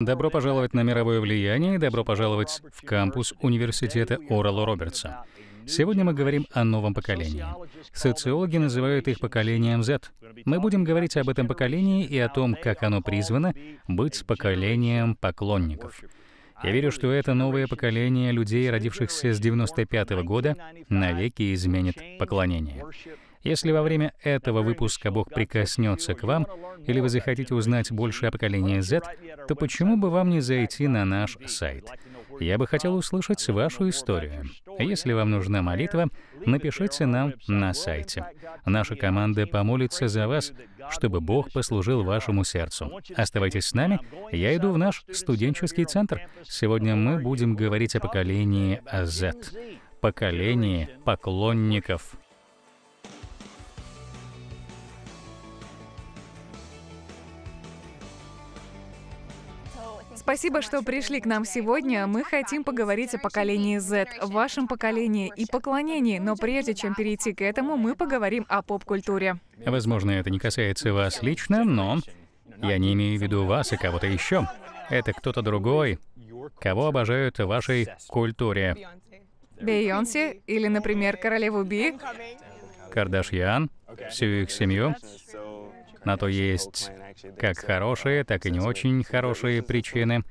Добро пожаловать на мировое влияние и добро пожаловать в кампус университета Орала Робертса. Сегодня мы говорим о новом поколении. Социологи называют их поколением Z. Мы будем говорить об этом поколении и о том, как оно призвано быть поколением поклонников. Я верю, что это новое поколение людей, родившихся с 95 -го года, навеки изменит поклонение. Если во время этого выпуска Бог прикоснется к вам, или вы захотите узнать больше о поколении Z, то почему бы вам не зайти на наш сайт? Я бы хотел услышать вашу историю. Если вам нужна молитва, напишите нам на сайте. Наша команда помолится за вас, чтобы Бог послужил вашему сердцу. Оставайтесь с нами, я иду в наш студенческий центр. Сегодня мы будем говорить о поколении Z, поколении поклонников Спасибо, что пришли к нам сегодня. Мы хотим поговорить о поколении Z, вашем поколении и поклонении, но прежде чем перейти к этому, мы поговорим о поп-культуре. Возможно, это не касается вас лично, но я не имею в виду вас и кого-то еще. Это кто-то другой, кого обожают в вашей культуре. Бейонсе или, например, королеву Би. Кардашьян, всю их семью. На то есть как хорошие, так и не очень хорошие причины.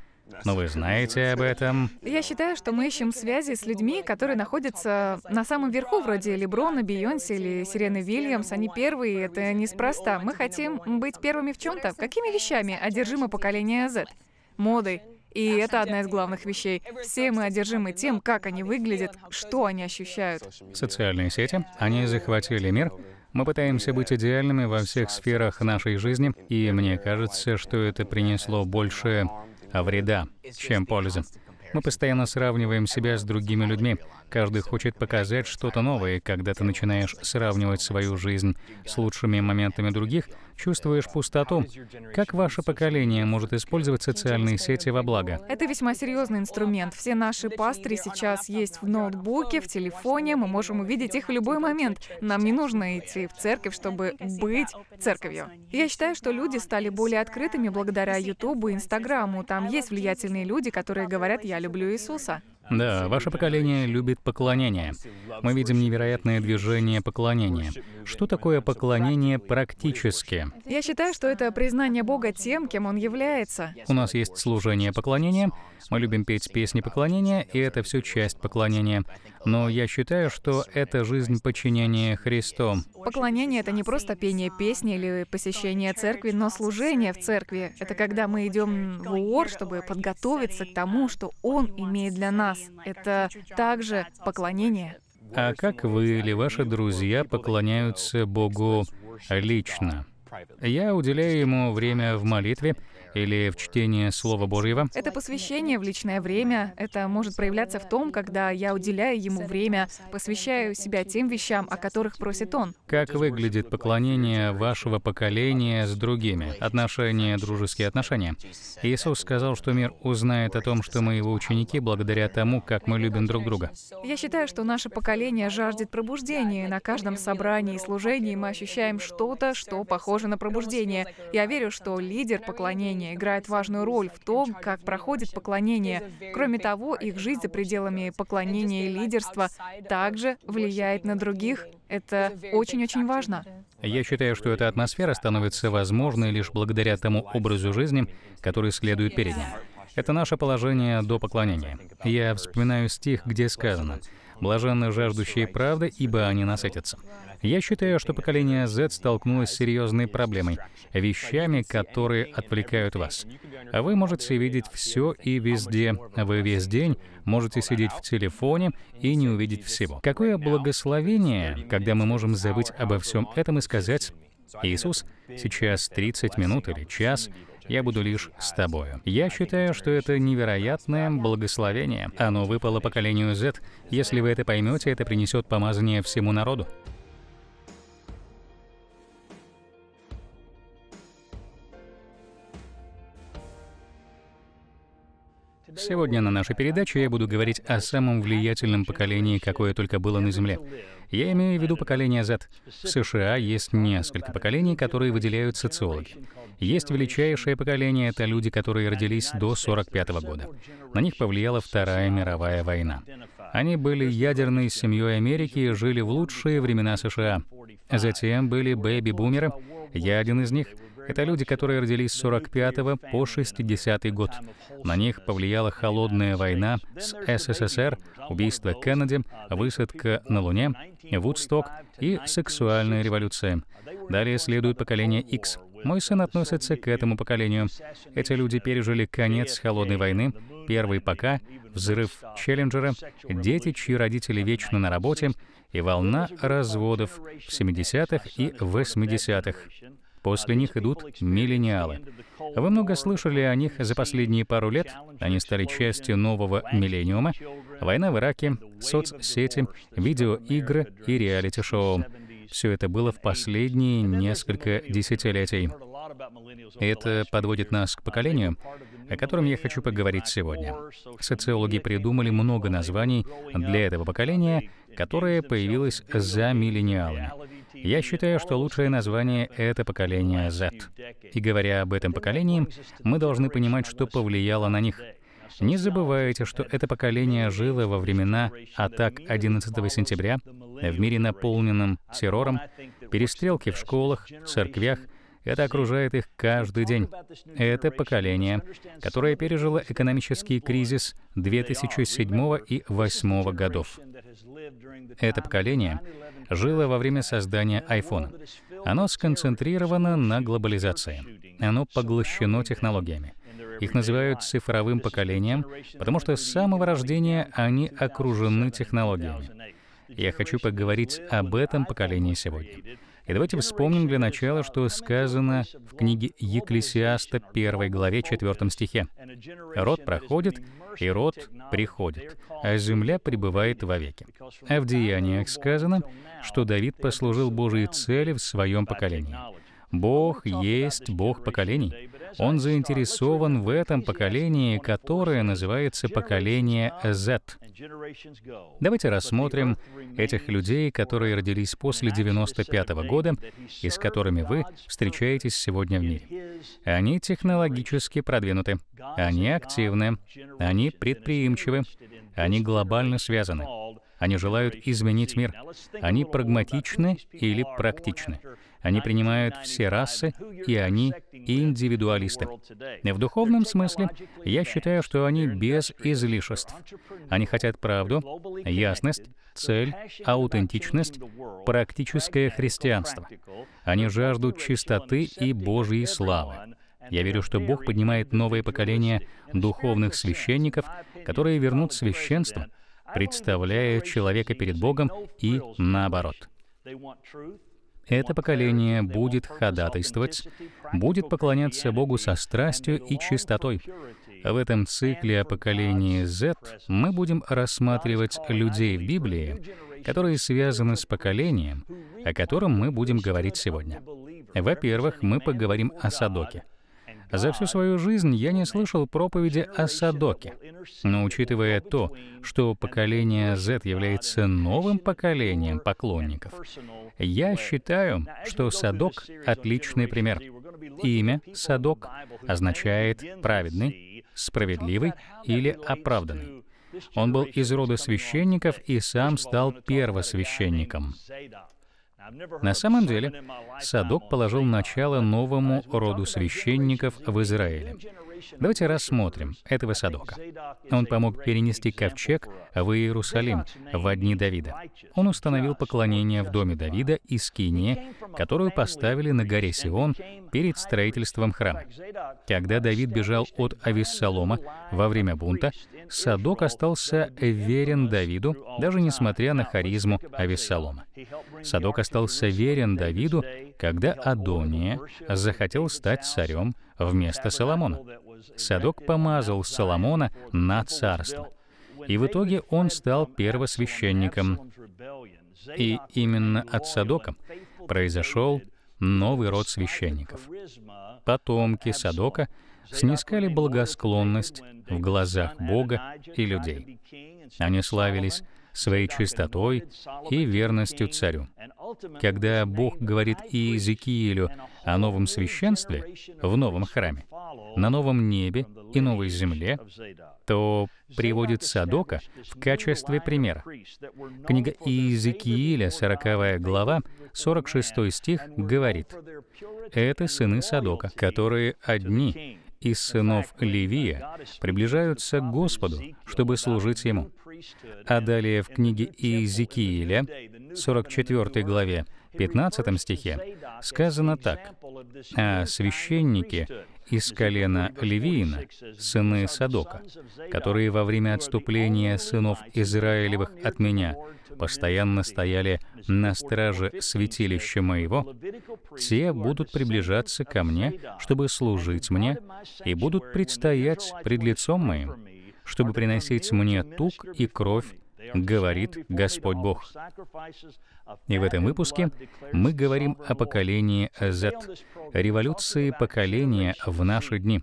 Но вы знаете об этом. Я считаю, что мы ищем связи с людьми, которые находятся на самом верху, вроде Леброна, Бейонсе или Сирены Вильямс. Они первые, и это неспроста. Мы хотим быть первыми в чем-то. Какими вещами одержимо поколение Z? Модой. И это одна из главных вещей. Все мы одержимы тем, как они выглядят, что они ощущают. Социальные сети, они захватили мир, мы пытаемся быть идеальными во всех сферах нашей жизни, и мне кажется, что это принесло больше вреда, чем пользы. Мы постоянно сравниваем себя с другими людьми, Каждый хочет показать что-то новое. Когда ты начинаешь сравнивать свою жизнь с лучшими моментами других, чувствуешь пустоту. Как ваше поколение может использовать социальные сети во благо? Это весьма серьезный инструмент. Все наши пастыри сейчас есть в ноутбуке, в телефоне. Мы можем увидеть их в любой момент. Нам не нужно идти в церковь, чтобы быть церковью. Я считаю, что люди стали более открытыми благодаря Ютубу и Инстаграму. Там есть влиятельные люди, которые говорят «я люблю Иисуса». Да, ваше поколение любит поклонение. Мы видим невероятное движение поклонения. Что такое поклонение практически? Я считаю, что это признание Бога тем, кем Он является. У нас есть служение поклонения, мы любим петь песни поклонения, и это все часть поклонения. Но я считаю, что это жизнь подчинения Христу. Поклонение — это не просто пение песни или посещение церкви, но служение в церкви. Это когда мы идем в УОР, чтобы подготовиться к тому, что Он имеет для нас. Это также поклонение. А как вы или ваши друзья поклоняются Богу лично? Я уделяю ему время в молитве, или в чтение Слова Божьего? Это посвящение в личное время. Это может проявляться в том, когда я уделяю ему время, посвящаю себя тем вещам, о которых просит он. Как выглядит поклонение вашего поколения с другими? Отношения, дружеские отношения. Иисус сказал, что мир узнает о том, что мы его ученики, благодаря тому, как мы любим друг друга. Я считаю, что наше поколение жаждет пробуждения. На каждом собрании и служении мы ощущаем что-то, что похоже на пробуждение. Я верю, что лидер поклонения поклонение играет важную роль в том, как проходит поклонение. Кроме того, их жизнь за пределами поклонения и лидерства также влияет на других. Это очень-очень важно. Я считаю, что эта атмосфера становится возможной лишь благодаря тому образу жизни, который следует перед ним. Это наше положение до поклонения. Я вспоминаю стих, где сказано блаженны жаждущие правды, ибо они насытятся. Я считаю, что поколение Z столкнулось с серьезной проблемой, вещами, которые отвлекают вас. Вы можете видеть все и везде. Вы весь день можете сидеть в телефоне и не увидеть всего. Какое благословение, когда мы можем забыть обо всем этом и сказать, Иисус, сейчас 30 минут или час я буду лишь с тобою. Я считаю, что это невероятное благословение. Оно выпало поколению Z. Если вы это поймете, это принесет помазание всему народу. Сегодня на нашей передаче я буду говорить о самом влиятельном поколении, какое только было на Земле. Я имею в виду поколение Z. В США есть несколько поколений, которые выделяют социологи. Есть величайшее поколение — это люди, которые родились до 45 -го года. На них повлияла Вторая мировая война. Они были ядерной семьей Америки и жили в лучшие времена США. Затем были бэби-бумеры. Я один из них. Это люди, которые родились с 45 по 60 год. На них повлияла холодная война с СССР, убийство Кеннеди, высадка на Луне, Вудсток и сексуальная революция. Далее следует поколение X. Мой сын относится к этому поколению. Эти люди пережили конец холодной войны, первый ПК, взрыв Челленджера, дети, чьи родители вечно на работе, и волна разводов в 70-х и 80-х. После них идут миллениалы. Вы много слышали о них за последние пару лет. Они стали частью нового миллениума. Война в Ираке, соцсети, видеоигры и реалити-шоу. Все это было в последние несколько десятилетий. Это подводит нас к поколению, о котором я хочу поговорить сегодня. Социологи придумали много названий для этого поколения, которое появилось за миллениалами. Я считаю, что лучшее название — это поколение Z. И говоря об этом поколении, мы должны понимать, что повлияло на них — не забывайте, что это поколение жило во времена атак 11 сентября в мире, наполненном террором, перестрелки в школах, церквях, это окружает их каждый день. Это поколение, которое пережило экономический кризис 2007 и 2008 годов. Это поколение жило во время создания iPhone. Оно сконцентрировано на глобализации. Оно поглощено технологиями. Их называют цифровым поколением, потому что с самого рождения они окружены технологиями. Я хочу поговорить об этом поколении сегодня. И давайте вспомним для начала, что сказано в книге Екклесиаста 1 главе 4 стихе. «Род проходит, и род приходит, а земля пребывает вовеки». А в Деяниях сказано, что Давид послужил Божьей цели в своем поколении — Бог есть Бог поколений. Он заинтересован в этом поколении, которое называется поколение Z. Давайте рассмотрим этих людей, которые родились после 95 -го года и с которыми вы встречаетесь сегодня в мире. Они технологически продвинуты, они активны, они предприимчивы, они глобально связаны. Они желают изменить мир. Они прагматичны или практичны. Они принимают все расы, и они индивидуалисты. В духовном смысле я считаю, что они без излишеств. Они хотят правду, ясность, цель, аутентичность, практическое христианство. Они жаждут чистоты и Божьей славы. Я верю, что Бог поднимает новое поколение духовных священников, которые вернут священство, представляя человека перед Богом и наоборот это поколение будет ходатайствовать, будет поклоняться Богу со страстью и чистотой. В этом цикле о поколении Z мы будем рассматривать людей в Библии, которые связаны с поколением, о котором мы будем говорить сегодня. Во-первых, мы поговорим о Садоке — за всю свою жизнь я не слышал проповеди о Садоке. Но учитывая то, что поколение Z является новым поколением поклонников, я считаю, что Садок — отличный пример. Имя Садок означает «праведный», «справедливый» или «оправданный». Он был из рода священников и сам стал первосвященником. На самом деле, Садок положил начало новому роду священников в Израиле. Давайте рассмотрим этого Садока. Он помог перенести ковчег в Иерусалим в одни Давида. Он установил поклонение в доме Давида и скине, которую поставили на горе Сион перед строительством храма. Когда Давид бежал от Авессалома во время бунта, Садок остался верен Давиду, даже несмотря на харизму Авессалома. Садок остался верен Давиду, когда Адония захотел стать царем вместо Соломона. Садок помазал Соломона на царство. И в итоге он стал первосвященником. И именно от Садока произошел новый род священников. Потомки Садока снискали благосклонность в глазах Бога и людей. Они славились своей чистотой и верностью царю. Когда Бог говорит Иезекиилю о новом священстве в новом храме, на новом небе и новой земле, то приводит Садока в качестве примера. Книга Иезекииля, 40 глава, 46 стих, говорит, «Это сыны Садока, которые одни из сынов Левия приближаются к Господу, чтобы служить Ему. А далее в книге Иезекииля, 44 главе, 15 стихе, сказано так, «А священники из колена Левиина, сыны Садока, которые во время отступления сынов Израилевых от меня постоянно стояли на страже святилища моего, те будут приближаться ко мне, чтобы служить мне, и будут предстоять пред лицом моим, чтобы приносить мне тук и кровь говорит Господь Бог. И в этом выпуске мы говорим о поколении Z, революции поколения в наши дни.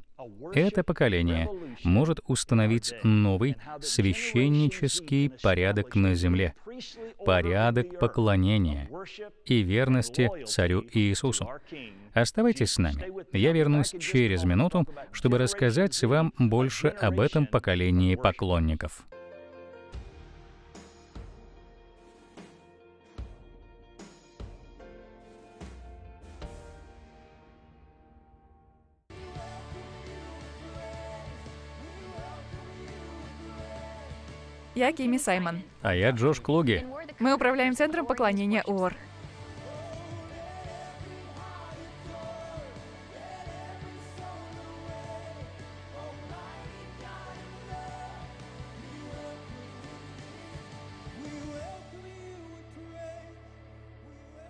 Это поколение может установить новый священнический порядок на земле, порядок поклонения и верности Царю Иисусу. Оставайтесь с нами. Я вернусь через минуту, чтобы рассказать вам больше об этом поколении поклонников. Я Кими Саймон. А я Джош Клуги. Мы управляем Центром поклонения УОР.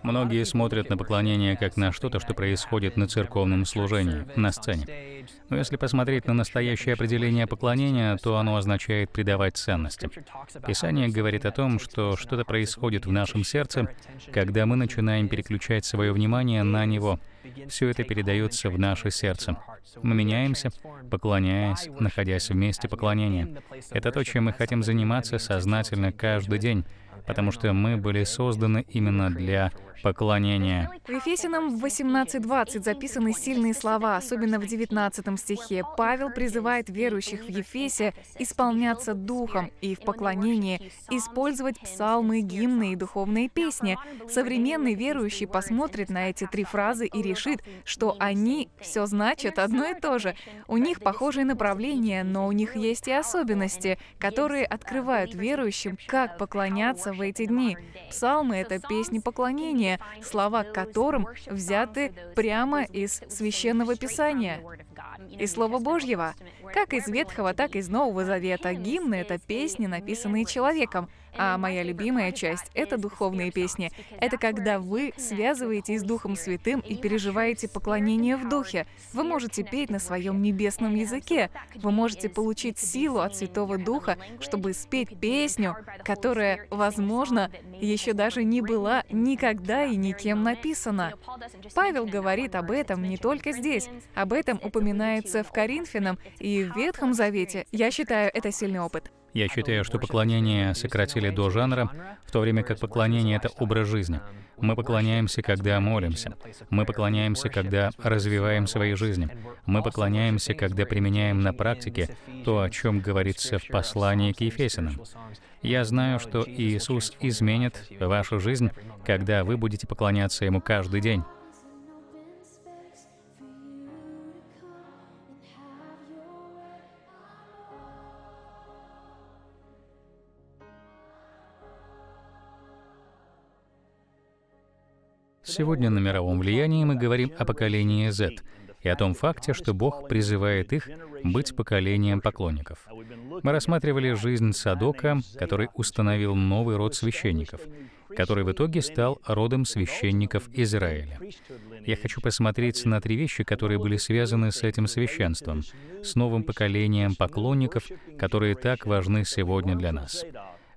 Многие смотрят на поклонение как на что-то, что происходит на церковном служении, на сцене. Но если посмотреть на настоящее определение поклонения, то оно означает придавать ценности. Писание говорит о том, что что-то происходит в нашем сердце, когда мы начинаем переключать свое внимание на него — все это передается в наше сердце. Мы меняемся, поклоняясь, находясь вместе поклонения. Это то, чем мы хотим заниматься сознательно каждый день потому что мы были созданы именно для поклонения. В Ефесином 18.20 записаны сильные слова, особенно в 19 стихе. Павел призывает верующих в Ефесе исполняться духом и в поклонении, использовать псалмы, гимны и духовные песни. Современный верующий посмотрит на эти три фразы и решит, решит, что они все значат одно и то же. У них похожие направления, но у них есть и особенности, которые открывают верующим, как поклоняться в эти дни. Псалмы — это песни поклонения, слова к которым взяты прямо из Священного Писания и Слова Божьего, как из Ветхого, так и из Нового Завета. Гимны — это песни, написанные человеком, а моя любимая часть — это духовные песни. Это когда вы связываетесь с Духом Святым и переживаете поклонение в Духе. Вы можете петь на своем небесном языке. Вы можете получить силу от Святого Духа, чтобы спеть песню, которая, возможно, еще даже не была никогда и никем написана. Павел говорит об этом не только здесь. Об этом упоминается в Коринфянам и в Ветхом Завете. Я считаю, это сильный опыт. Я считаю, что поклонение сократили до жанра, в то время как поклонение — это образ жизни. Мы поклоняемся, когда молимся. Мы поклоняемся, когда развиваем свои жизни. Мы поклоняемся, когда применяем на практике то, о чем говорится в послании к Ефесиным. Я знаю, что Иисус изменит вашу жизнь, когда вы будете поклоняться Ему каждый день. Сегодня на мировом влиянии мы говорим о поколении Z и о том факте, что Бог призывает их быть поколением поклонников. Мы рассматривали жизнь Садока, который установил новый род священников, который в итоге стал родом священников Израиля. Я хочу посмотреть на три вещи, которые были связаны с этим священством, с новым поколением поклонников, которые так важны сегодня для нас.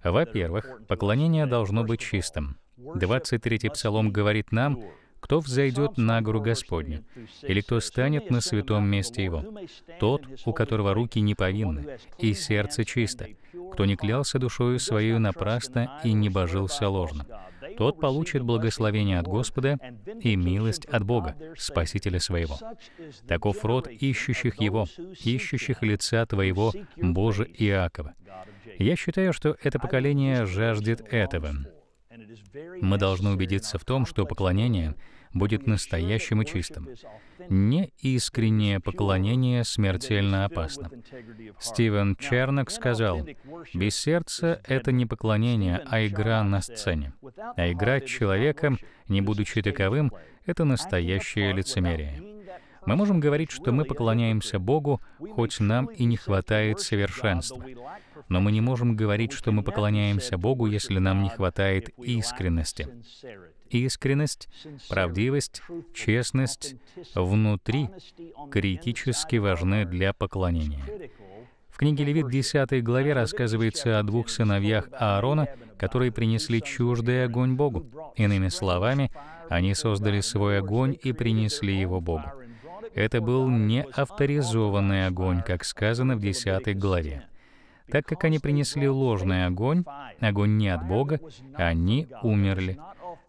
Во-первых, поклонение должно быть чистым. 23-й псалом говорит нам, кто взойдет на гору Господню, или кто станет на святом месте Его, тот, у которого руки не повинны, и сердце чисто, кто не клялся душою свою напрасно и не божился ложно, тот получит благословение от Господа и милость от Бога, Спасителя своего. Таков род ищущих Его, ищущих лица Твоего, Боже Иакова. Я считаю, что это поколение жаждет этого. Мы должны убедиться в том, что поклонение будет настоящим и чистым. Неискреннее поклонение смертельно опасно. Стивен Чернок сказал, «Без сердца — это не поклонение, а игра на сцене. А играть человеком, не будучи таковым, — это настоящее лицемерие». Мы можем говорить, что мы поклоняемся Богу, хоть нам и не хватает совершенства. Но мы не можем говорить, что мы поклоняемся Богу, если нам не хватает искренности. Искренность, правдивость, честность внутри критически важны для поклонения. В книге Левит 10 главе рассказывается о двух сыновьях Аарона, которые принесли чуждый огонь Богу. Иными словами, они создали свой огонь и принесли его Богу. Это был не авторизованный огонь, как сказано в 10 главе. Так как они принесли ложный огонь, огонь не от Бога, они умерли.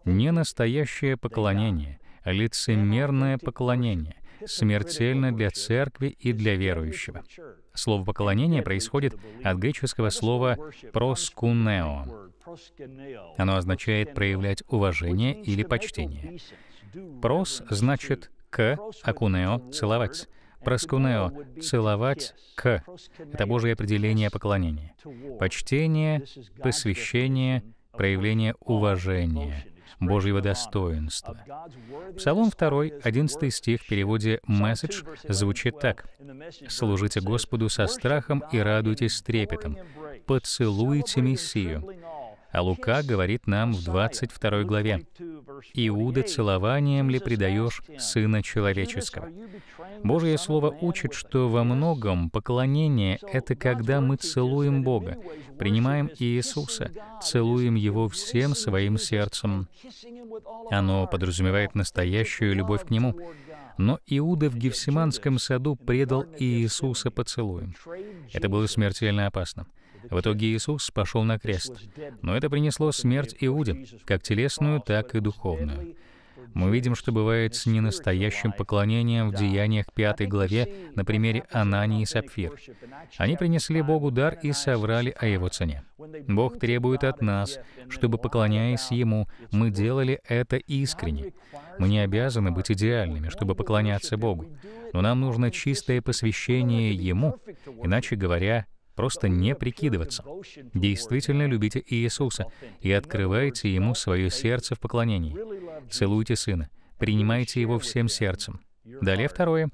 Не настоящее поклонение, а лицемерное поклонение, смертельно для церкви и для верующего. Слово «поклонение» происходит от греческого слова «проскунео». Оно означает проявлять уважение или почтение. «Прос» значит к акунео — целовать. Проскунео — целовать к. Это Божье определение поклонения. Почтение, посвящение, проявление уважения, Божьего достоинства. Псалом 2, 11 стих в переводе «Месседж» звучит так. «Служите Господу со страхом и радуйтесь трепетом. Поцелуйте Мессию, а Лука говорит нам в 22 главе, «Иуда целованием ли предаешь Сына Человеческого?» Божье Слово учит, что во многом поклонение — это когда мы целуем Бога, принимаем Иисуса, целуем Его всем своим сердцем. Оно подразумевает настоящую любовь к Нему. Но Иуда в Гефсиманском саду предал Иисуса поцелуем. Это было смертельно опасно. В итоге Иисус пошел на крест, но это принесло смерть Иудин, как телесную, так и духовную. Мы видим, что бывает с ненастоящим поклонением в Деяниях 5 главе на примере Анании и Сапфир. Они принесли Богу дар и соврали о его цене. Бог требует от нас, чтобы, поклоняясь Ему, мы делали это искренне. Мы не обязаны быть идеальными, чтобы поклоняться Богу, но нам нужно чистое посвящение Ему, иначе говоря, Просто не прикидываться. Действительно любите Иисуса и открывайте Ему свое сердце в поклонении. Целуйте Сына, принимайте Его всем сердцем. Далее второе.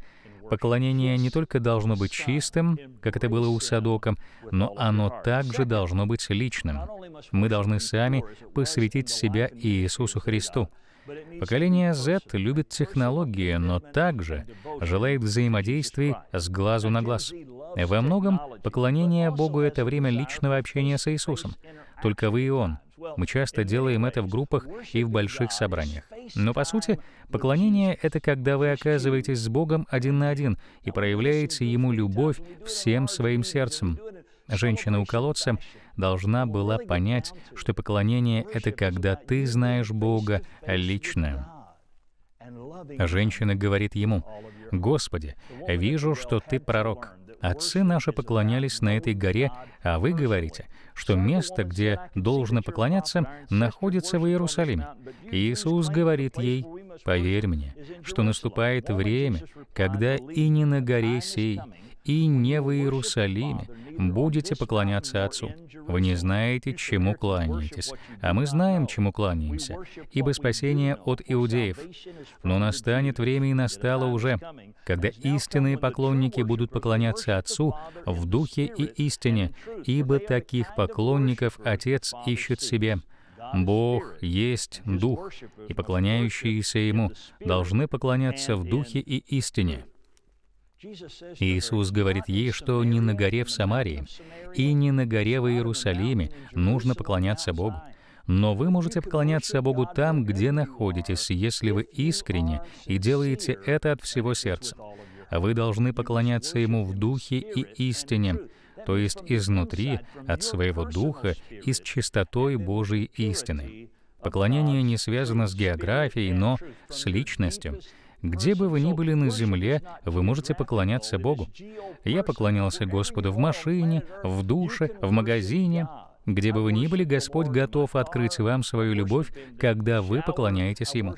Поклонение не только должно быть чистым, как это было у Садока, но оно также должно быть личным. Мы должны сами посвятить себя Иисусу Христу. Поколение Z любит технологии, но также желает взаимодействий с глазу на глаз. Во многом поклонение Богу — это время личного общения с Иисусом. Только вы и Он. Мы часто делаем это в группах и в больших собраниях. Но по сути, поклонение — это когда вы оказываетесь с Богом один на один и проявляете Ему любовь всем своим сердцем. Женщина у колодца должна была понять, что поклонение — это когда ты знаешь Бога лично. Женщина говорит ему, «Господи, вижу, что ты пророк. Отцы наши поклонялись на этой горе, а вы говорите, что место, где должно поклоняться, находится в Иерусалиме. Иисус говорит ей, «Поверь мне, что наступает время, когда и не на горе сей, и не в Иерусалиме будете поклоняться Отцу. Вы не знаете, чему кланяетесь, а мы знаем, чему кланяемся, ибо спасение от иудеев. Но настанет время и настало уже, когда истинные поклонники будут поклоняться Отцу в духе и истине, ибо таких поклонников Отец ищет себе. Бог есть Дух, и поклоняющиеся Ему должны поклоняться в Духе и истине. Иисус говорит ей, что не на горе в Самарии и не на горе в Иерусалиме нужно поклоняться Богу. Но вы можете поклоняться Богу там, где находитесь, если вы искренне и делаете это от всего сердца. Вы должны поклоняться Ему в духе и истине, то есть изнутри, от своего духа и с чистотой Божьей истины. Поклонение не связано с географией, но с личностью. Где бы вы ни были на земле, вы можете поклоняться Богу. Я поклонялся Господу в машине, в душе, в магазине. Где бы вы ни были, Господь готов открыть вам свою любовь, когда вы поклоняетесь Ему.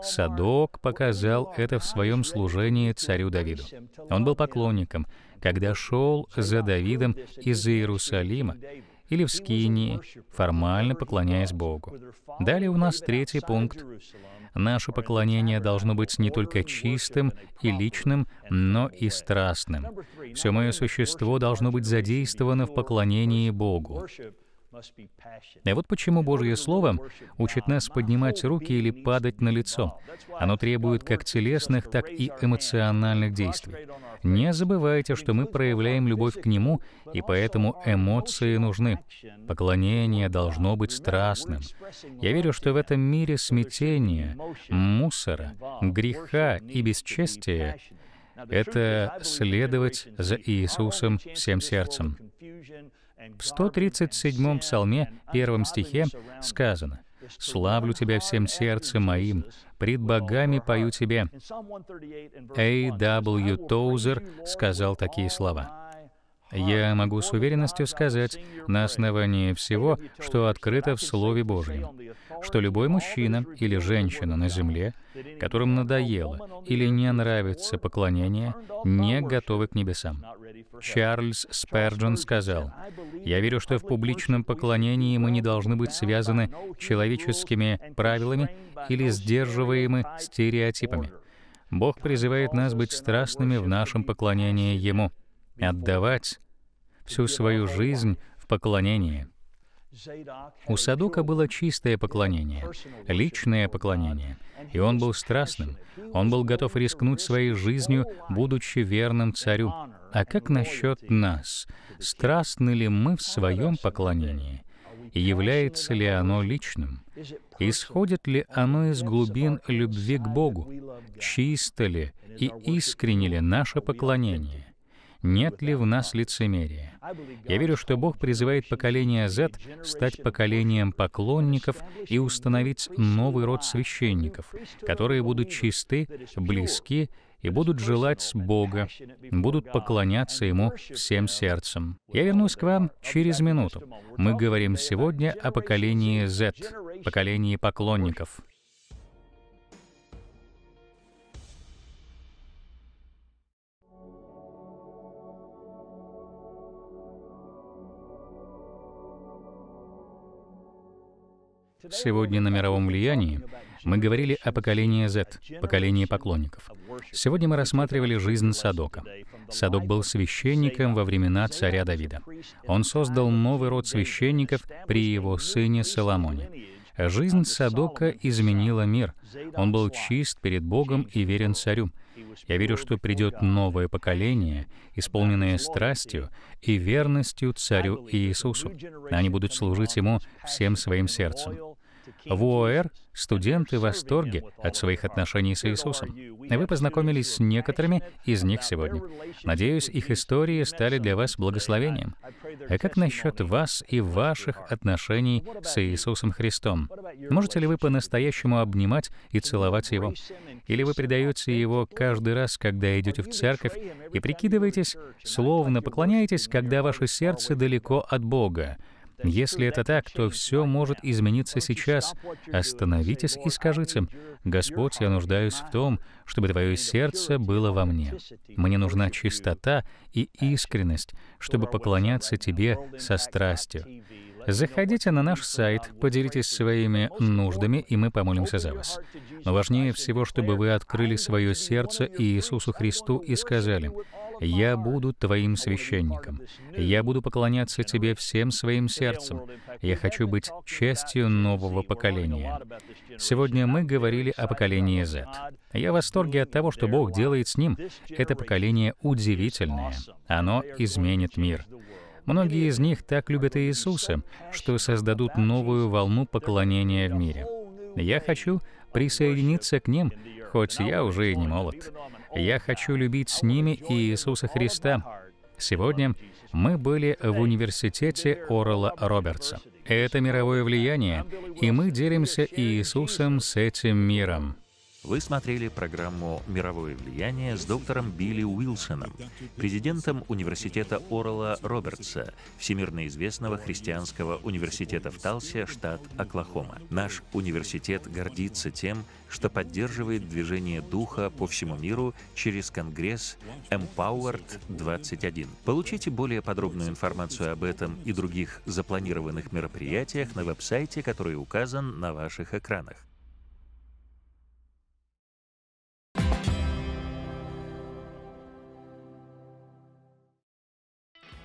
Садок показал это в своем служении царю Давиду. Он был поклонником, когда шел за Давидом из Иерусалима, или в скинии, формально поклоняясь Богу. Далее у нас третий пункт. Наше поклонение должно быть не только чистым и личным, но и страстным. Все мое существо должно быть задействовано в поклонении Богу. И вот почему Божье Слово учит нас поднимать руки или падать на лицо. Оно требует как телесных, так и эмоциональных действий. Не забывайте, что мы проявляем любовь к Нему, и поэтому эмоции нужны. Поклонение должно быть страстным. Я верю, что в этом мире смятения, мусора, греха и бесчестия — это следовать за Иисусом всем сердцем. В 137-м псалме, первом стихе, сказано, «Славлю Тебя всем сердцем моим, пред богами пою Тебе». А.W. Тоузер сказал такие слова. Я могу с уверенностью сказать на основании всего, что открыто в Слове Божьем, что любой мужчина или женщина на земле, которым надоело или не нравится поклонение, не готовы к небесам. Чарльз Сперджон сказал, «Я верю, что в публичном поклонении мы не должны быть связаны человеческими правилами или сдерживаемы стереотипами. Бог призывает нас быть страстными в нашем поклонении Ему» отдавать всю свою жизнь в поклонение. У Садука было чистое поклонение, личное поклонение, и он был страстным. Он был готов рискнуть своей жизнью, будучи верным царю. А как насчет нас? Страстны ли мы в своем поклонении? является ли оно личным? Исходит ли оно из глубин любви к Богу? Чисто ли и искренне ли наше поклонение? нет ли в нас лицемерия. Я верю, что Бог призывает поколение Z стать поколением поклонников и установить новый род священников, которые будут чисты, близки и будут желать Бога, будут поклоняться Ему всем сердцем. Я вернусь к вам через минуту. Мы говорим сегодня о поколении Z, поколении поклонников. Сегодня на мировом влиянии мы говорили о поколении Z, поколении поклонников. Сегодня мы рассматривали жизнь Садока. Садок был священником во времена царя Давида. Он создал новый род священников при его сыне Соломоне. Жизнь Садока изменила мир. Он был чист перед Богом и верен царю. Я верю, что придет новое поколение, исполненное страстью и верностью Царю Иисусу. Они будут служить Ему всем своим сердцем. В ООР студенты в восторге от своих отношений с Иисусом. Вы познакомились с некоторыми из них сегодня. Надеюсь, их истории стали для вас благословением. А как насчет вас и ваших отношений с Иисусом Христом? Можете ли вы по-настоящему обнимать и целовать Его? Или вы предаете Его каждый раз, когда идете в церковь, и прикидываетесь, словно поклоняетесь, когда ваше сердце далеко от Бога, если это так, то все может измениться сейчас. Остановитесь и скажите, «Господь, я нуждаюсь в том, чтобы Твое сердце было во мне. Мне нужна чистота и искренность, чтобы поклоняться Тебе со страстью». Заходите на наш сайт, поделитесь своими нуждами, и мы помолимся за вас. Но важнее всего, чтобы вы открыли свое сердце Иисусу Христу и сказали, я буду твоим священником. Я буду поклоняться тебе всем своим сердцем. Я хочу быть частью нового поколения. Сегодня мы говорили о поколении Z. Я в восторге от того, что Бог делает с ним. Это поколение удивительное. Оно изменит мир. Многие из них так любят Иисуса, что создадут новую волну поклонения в мире. Я хочу присоединиться к ним, хоть я уже и не молод. Я хочу любить с ними и Иисуса Христа. Сегодня мы были в университете Орла Робертса. Это мировое влияние, и мы делимся Иисусом с этим миром. Вы смотрели программу «Мировое влияние» с доктором Билли Уилсоном, президентом университета Орла Робертса, всемирно известного христианского университета в Талсе, штат Оклахома. Наш университет гордится тем, что поддерживает движение духа по всему миру через конгресс Empowered 21. Получите более подробную информацию об этом и других запланированных мероприятиях на веб-сайте, который указан на ваших экранах.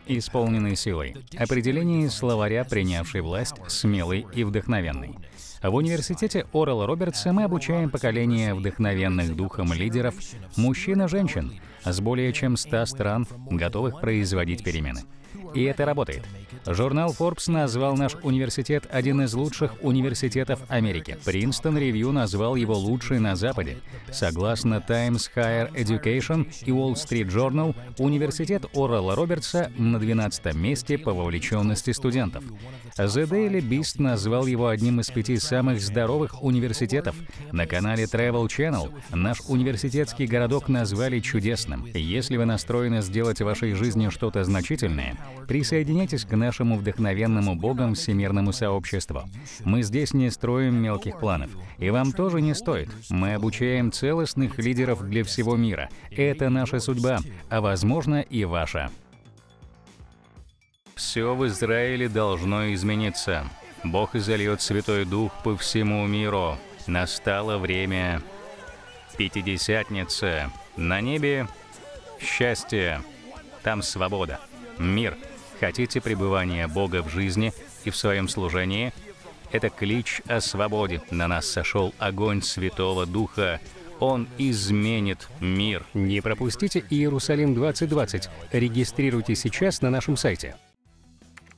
исполненный силой. Определение словаря «принявший власть», «смелый» и «вдохновенный». В университете Орел Робертса мы обучаем поколение вдохновенных духом лидеров, мужчин и женщин, с более чем 100 стран, готовых производить перемены. И это работает. Журнал Forbes назвал наш университет один из лучших университетов Америки. Принстон Ревью назвал его лучший на Западе. Согласно Times Higher Education и Wall Street Journal, университет Орала Робертса на 12 месте по вовлеченности студентов. The Daily Beast назвал его одним из пяти самых здоровых университетов. На канале Travel Channel наш университетский городок назвали чудесным. Если вы настроены сделать в вашей жизни что-то значительное, Присоединяйтесь к нашему вдохновенному Богом всемирному сообществу. Мы здесь не строим мелких планов. И вам тоже не стоит. Мы обучаем целостных лидеров для всего мира. Это наша судьба, а возможно и ваша. Все в Израиле должно измениться. Бог изольет Святой Дух по всему миру. Настало время пятидесятницы. На небе счастье. Там свобода. Мир хотите пребывания Бога в жизни и в своем служении? Это клич о свободе. На нас сошел огонь Святого Духа. Он изменит мир. Не пропустите Иерусалим 2020. Регистрируйтесь сейчас на нашем сайте.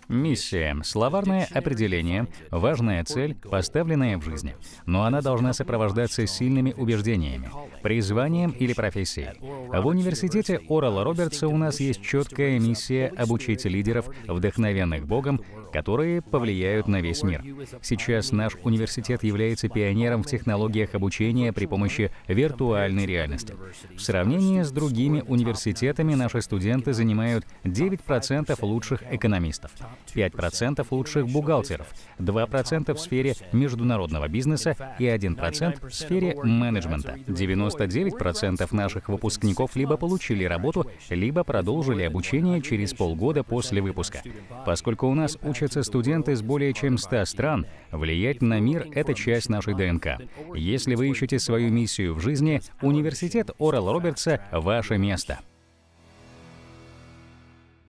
Миссия – словарное определение, важная цель, поставленная в жизни, но она должна сопровождаться сильными убеждениями, призванием или профессией. В университете Орала Робертса у нас есть четкая миссия обучить лидеров, вдохновенных Богом, которые повлияют на весь мир. Сейчас наш университет является пионером в технологиях обучения при помощи виртуальной реальности. В сравнении с другими университетами наши студенты занимают 9% лучших экономистов. 5% лучших бухгалтеров, 2% в сфере международного бизнеса и 1% в сфере менеджмента. 99% наших выпускников либо получили работу, либо продолжили обучение через полгода после выпуска. Поскольку у нас учатся студенты из более чем 100 стран, влиять на мир — это часть нашей ДНК. Если вы ищете свою миссию в жизни, университет Орел Робертса — ваше место.